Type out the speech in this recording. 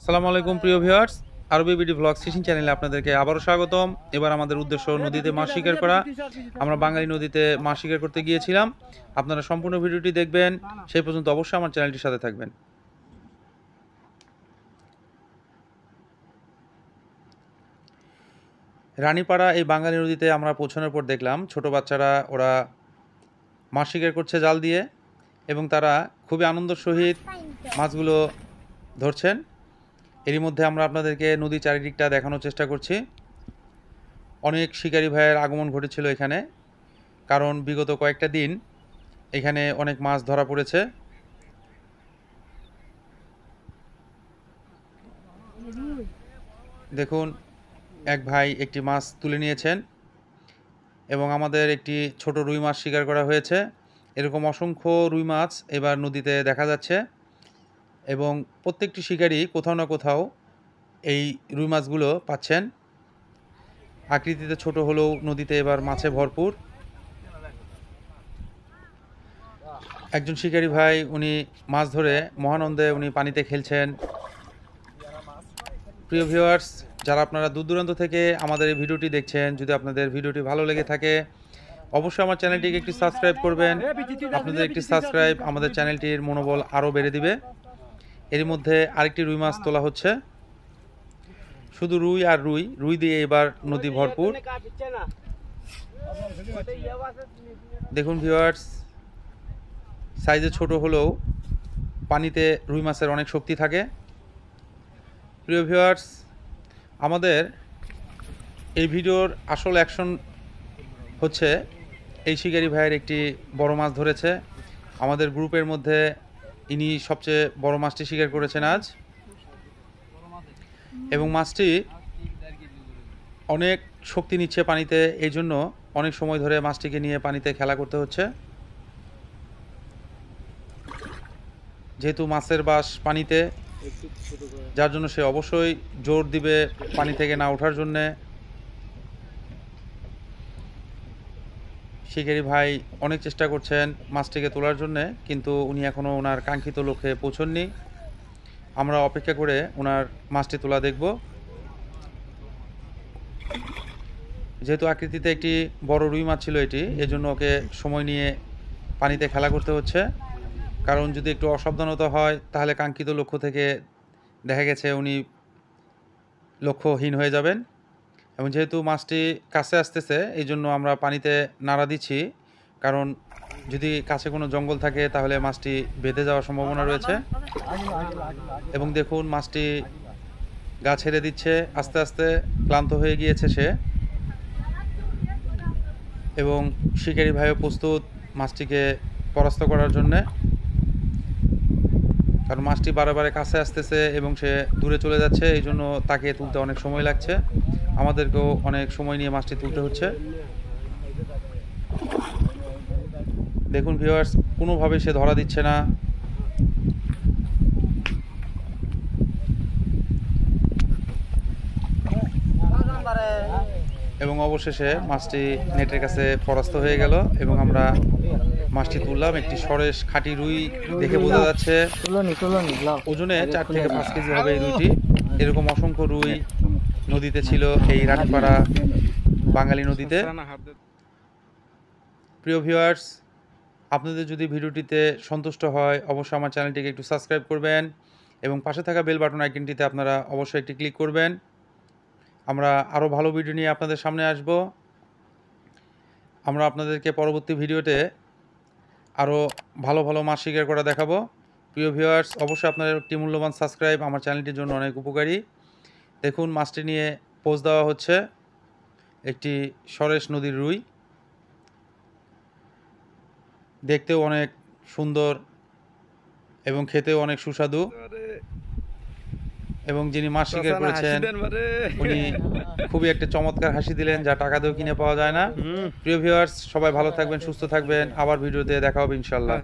আসসালামু আলাইকুম প্রিয় ভিউয়ার্স আরবি বিডি ব্লগ সিশন চ্যানেলে আপনাদেরকে আবারও স্বাগতম এবার আমাদের উদ্দেশ্য নদীতে মাছ শিকার করা আমরা বাঙালি নদীতে মাছ শিকার করতে গিয়েছিলাম আপনারা সম্পূর্ণ ভিডিওটি দেখবেন সেই পর্যন্ত অবশ্যই আমার চ্যানেলটির সাথে থাকবেন রানীপাড়া এই বাঙালি নদীতে আমরা পৌঁছানোর পর দেখলাম ছোট বাচ্চারা ওরা মাছ শিকার করছে জাল দিয়ে এবং তারা খুবই আনন্দ সহিত মাছগুলো ধরছেন এরই মধ্যে আমরা আপনাদেরকে নদী চারিদিকটা দেখানোর চেষ্টা করছি অনেক শিকারী ভাইয়ের আগমন ঘটেছিল এখানে কারণ বিগত কয়েকটা দিন এখানে অনেক মাছ ধরা পড়েছে দেখুন এক ভাই একটি মাছ তুলে নিয়েছেন এবং আমাদের একটি ছোট রুই মাছ শিকার করা হয়েছে এরকম অসংখ্য রুই মাছ এবার নদীতে দেখা যাচ্ছে এবং প্রত্যেকটি শিকারই কোথাও না কোথাও এই রুই মাছগুলো পাচ্ছেন আকৃতিতে ছোট হলেও নদীতে এবার মাছে ভরপুর একজন শিকারি ভাই উনি মাছ ধরে মহানন্দে উনি পানিতে খেলছেন প্রিয় ভিউয়ার্স যারা আপনারা দূর দূরান্ত থেকে আমাদের এই ভিডিওটি দেখছেন যদি আপনাদের ভিডিওটি ভালো লেগে থাকে অবশ্যই আমার চ্যানেলটিকে একটি সাবস্ক্রাইব করবেন আপনাদের একটি সাবস্ক্রাইব আমাদের চ্যানেলটির মনোবল আরও বেড়ে দিবে এর মধ্যে আরেকটি রুই মাছ তোলা হচ্ছে শুধু রুই আর রুই রুই দিয়ে এবার নদী ভরপুর দেখুন ভিওয়ার্স সাইজে ছোট হলেও পানিতে রুই মাছের অনেক শক্তি থাকে প্রিয় ভিওয়ার্স আমাদের এই ভিডিওর আসল অ্যাকশন হচ্ছে এই শিকারি ভাইয়ের একটি বড় মাছ ধরেছে আমাদের গ্রুপের মধ্যে ইনি সবচেয়ে বড় মাছটি শিকার করেছেন আজ এবং মাছটি অনেক শক্তি নিচ্ছে পানিতে এই জন্য অনেক সময় ধরে মাছটিকে নিয়ে পানিতে খেলা করতে হচ্ছে যেহেতু মাছের বাস পানিতে যার জন্য সে অবশ্যই জোর দিবে পানি থেকে না ওঠার জন্যে শিকারি ভাই অনেক চেষ্টা করছেন মাছটিকে তোলার জন্যে কিন্তু উনি এখনও ওনার কাঙ্ক্ষিত লক্ষ্যে পৌঁছননি আমরা অপেক্ষা করে ওনার মাছটি তোলা দেখব যেহেতু আকৃতিতে একটি বড় রুই মাছ ছিল এটি এজন্য ওকে সময় নিয়ে পানিতে খেলা করতে হচ্ছে কারণ যদি একটু অসাবধানতা হয় তাহলে কাঙ্ক্ষিত লক্ষ্য থেকে দেখা গেছে উনি লক্ষ্যহীন হয়ে যাবেন এবং যেহেতু মাছটি কাছে আসতেছে এই জন্য আমরা পানিতে নাড়া দিচ্ছি কারণ যদি কাছে কোনো জঙ্গল থাকে তাহলে মাছটি বেঁধে যাওয়ার সম্ভাবনা রয়েছে এবং দেখুন মাছটি গা ছেড়ে দিচ্ছে আস্তে আস্তে ক্লান্ত হয়ে গিয়েছে সে এবং শিকারি ভাইও প্রস্তুত মাছটিকে পরাস্ত করার জন্যে কারণ মাছটি বারে কাছে আসতেছে এবং সে দূরে চলে যাচ্ছে এই জন্য তাকে তুলতে অনেক সময় লাগছে আমাদেরকেও অনেক সময় নিয়ে মাছটি তুলতে হচ্ছে দেখুন ভিউয়ার্স কোনোভাবে সে ধরা দিচ্ছে না এবং অবশেষে মাছটি নেটের কাছে পরাস্ত হয়ে গেল এবং আমরা মাছটি তুললাম একটি সরেশ খাঁটি রুই দেখে বোঝা যাচ্ছে ওজনে চার থেকে পাঁচ কেজি হবে এই রুইটি এরকম অসংখ্য রুই নদীতে ছিল এই রানীপাড়া বাঙালি নদীতে প্রিয় ভিওয়ার্স আপনাদের যদি ভিডিওটিতে সন্তুষ্ট হয় অবশ্যই আমার চ্যানেলটিকে একটু সাবস্ক্রাইব করবেন এবং পাশে থাকা বেল বাটন আইকনটিতে আপনারা অবশ্যই একটি ক্লিক করবেন আমরা আরও ভালো ভিডিও নিয়ে আপনাদের সামনে আসব আমরা আপনাদেরকে পরবর্তী ভিডিওতে আরও ভালো ভালো মাছ শিকার করা দেখাবো প্রিয় ভিউয়ার্স অবশ্যই আপনার একটি মূল্যবান সাবস্ক্রাইব আমার চ্যানেলটির জন্য অনেক উপকারী দেখুন মাছটি নিয়ে পোজ দেওয়া হচ্ছে একটি সরেশ নদীর রুই দেখতেও অনেক সুন্দর এবং খেতেও অনেক সুস্বাদু এবং যিনি স্বীকার করেছেন মানে। উনি খুবই একটা চমৎকার হাসি দিলেন যা টাকা দিয়েও কিনে পাওয়া যায় না প্রিয় ভিউয়ার্স সবাই ভালো থাকবেন সুস্থ থাকবেন আবার ভিডিওতে দেখা হবে ইনশাল্লাহ হ্যাঁ।